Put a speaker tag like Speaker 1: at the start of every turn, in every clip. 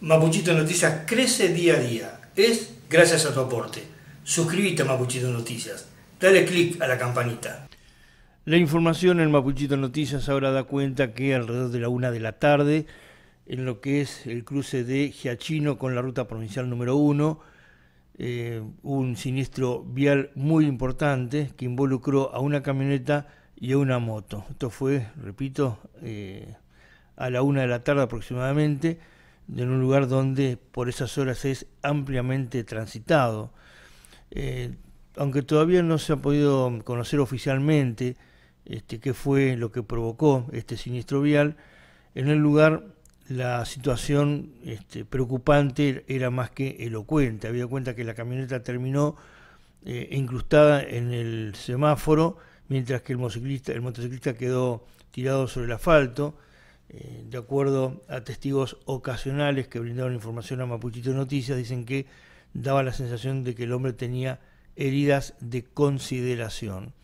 Speaker 1: Mapuchito Noticias crece día a día. Es gracias a tu aporte. Suscríbete a Mapuchito Noticias. Dale click a la campanita. La información en Mapuchito Noticias ahora da cuenta que alrededor de la una de la tarde, en lo que es el cruce de Giachino con la ruta provincial número uno, eh, un siniestro vial muy importante que involucró a una camioneta y a una moto. Esto fue, repito, eh, a la una de la tarde aproximadamente en un lugar donde por esas horas es ampliamente transitado. Eh, aunque todavía no se ha podido conocer oficialmente este, qué fue lo que provocó este siniestro vial, en el lugar la situación este, preocupante era más que elocuente. Había cuenta que la camioneta terminó eh, incrustada en el semáforo, mientras que el motociclista quedó tirado sobre el asfalto eh, de acuerdo a testigos ocasionales que brindaron información a Mapuchito Noticias, dicen que daba la sensación de que el hombre tenía heridas de consideración.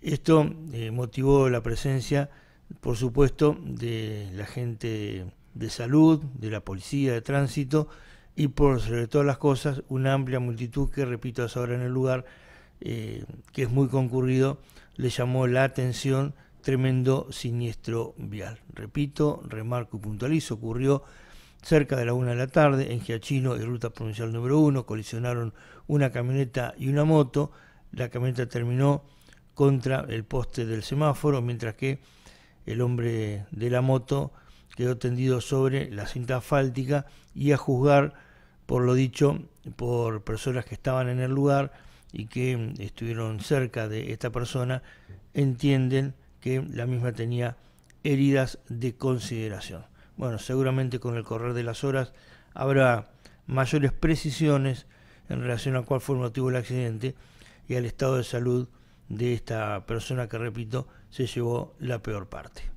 Speaker 1: Esto eh, motivó la presencia, por supuesto, de la gente de salud, de la policía, de tránsito y por sobre todas las cosas una amplia multitud que, repito, es ahora en el lugar eh, que es muy concurrido, le llamó la atención tremendo siniestro vial. Repito, remarco y puntualizo, ocurrió cerca de la una de la tarde en Giachino y Ruta Provincial número 1, colisionaron una camioneta y una moto, la camioneta terminó contra el poste del semáforo, mientras que el hombre de la moto quedó tendido sobre la cinta asfáltica y a juzgar por lo dicho por personas que estaban en el lugar y que estuvieron cerca de esta persona, entienden que la misma tenía heridas de consideración. Bueno, seguramente con el correr de las horas habrá mayores precisiones en relación a cuál fue el motivo del accidente y al estado de salud de esta persona que, repito, se llevó la peor parte.